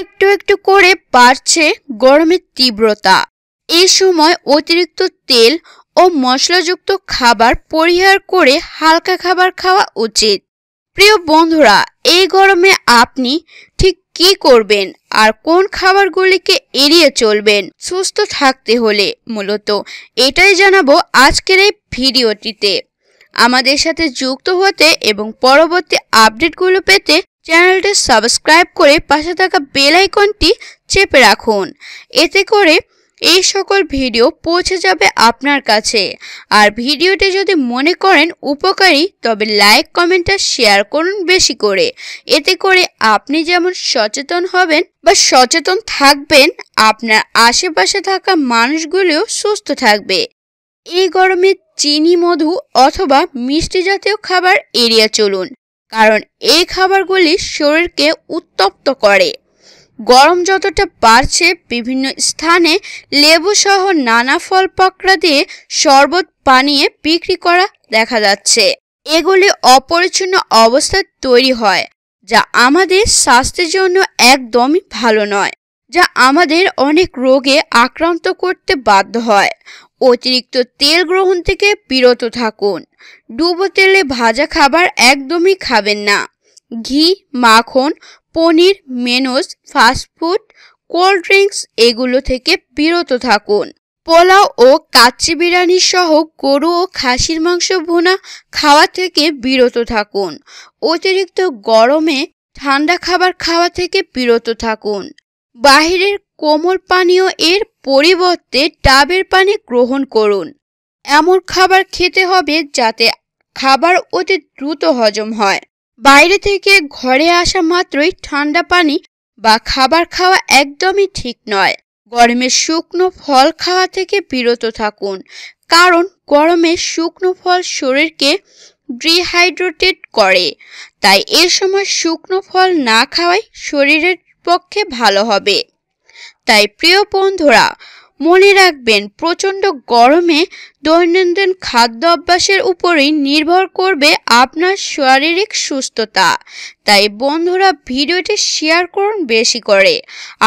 একটু একটু করে বাড়ছে গরমের তীব্রতা এ সময় অতিরিক্ত তেল ও মশলাযুক্ত খাবার পরিহার করে হালকা খাবার খাওয়া উচিত প্রিয় বন্ধুরা এই গরমে আপনি ঠিক কি করবেন আর কোন খাবারগুলিকে এড়িয়ে চলবেন সুস্থ থাকতে হলে মূলত এটাই জানাবো আজকের এই ভিডিওটিতে আমাদের সাথে যুক্ত হতে এবং পরবর্তী আপডেটগুলো পেতে চ্যানেলটি সাবস্ক্রাইব করে পাশে থাকা বেল আইকনটি চেপে রাখুন এতে করে এই সকল ভিডিও পৌঁছে যাবে আপনার কাছে আর ভিডিওটি যদি মনে করেন উপকারী তবে লাইক কমেন্ট আর শেয়ার করুন বেশি করে এতে করে আপনি যেমন সচেতন হবেন বা সচেতন থাকবেন আপনার আশেপাশে থাকা মানুষগুলিও সুস্থ থাকবে এই গরমে চিনি মধু অথবা মিষ্টি জাতীয় খাবার এড়িয়ে চলুন কারণ এই খাবারগুলি শরীরকে উত্তপ্ত করে গরম যতটা বাড়ছে বিভিন্ন স্থানে লেবু সহ নানা ফল পাকড়া দিয়ে শরবত বানিয়ে বিক্রি করা দেখা যাচ্ছে এগুলি অপরিচ্ছন্ন অবস্থায় তৈরি হয় যা আমাদের স্বাস্থ্যের জন্য একদমই ভালো নয় যা আমাদের অনেক রোগে আক্রান্ত করতে বাধ্য হয় অতিরিক্ত তেল গ্রহণ থেকে বিরত থাকুন ডুবো তেলে ভাজা খাবার একদমই খাবেন না ঘি মাখন পনির মেনোস ফাস্টফুড কোল্ড ড্রিঙ্কস এগুলো থেকে বিরত থাকুন পোলাও ও কাচ্চি বিরিয়ানি সহ গরু ও খাসির মাংস ভুনা খাওয়া থেকে বিরত থাকুন অতিরিক্ত গরমে ঠান্ডা খাবার খাওয়া থেকে বিরত থাকুন বাহিরের কোমল পানীয় এর পরিবর্তে ডাবের পানি গ্রহণ করুন এমন খাবার খেতে হবে যাতে খাবার অতি দ্রুত হজম হয় বাইরে থেকে ঘরে আসা মাত্রই ঠান্ডা পানি বা খাবার খাওয়া একদমই ঠিক নয় গরমে শুকনো ফল খাওয়া থেকে বিরত থাকুন কারণ গরমে শুকনো ফল শরীরকে ডিহাইড্রেটেড করে তাই এ সময় শুকনো ফল না খাওয়াই শরীরের পক্ষে ভালো হবে তাই প্রিয় বন্ধুরা মনে রাখবেন প্রচণ্ড গরমে দৈনন্দিন খাদ্য অভ্যাসের উপরই নির্ভর করবে আপনার শারীরিক সুস্থতা তাই বন্ধুরা ভিডিওটি শেয়ার করুন বেশি করে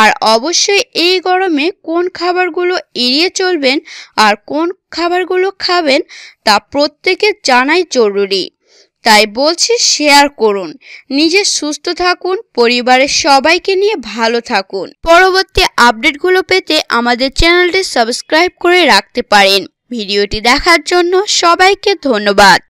আর অবশ্যই এই গরমে কোন খাবারগুলো এড়িয়ে চলবেন আর কোন খাবারগুলো খাবেন তা প্রত্যেকে জানাই জরুরি তাই বলছি শেয়ার করুন নিজে সুস্থ থাকুন পরিবারের সবাইকে নিয়ে ভালো থাকুন পরবর্তী আপডেটগুলো পেতে আমাদের চ্যানেলটি সাবস্ক্রাইব করে রাখতে পারেন ভিডিওটি দেখার জন্য সবাইকে ধন্যবাদ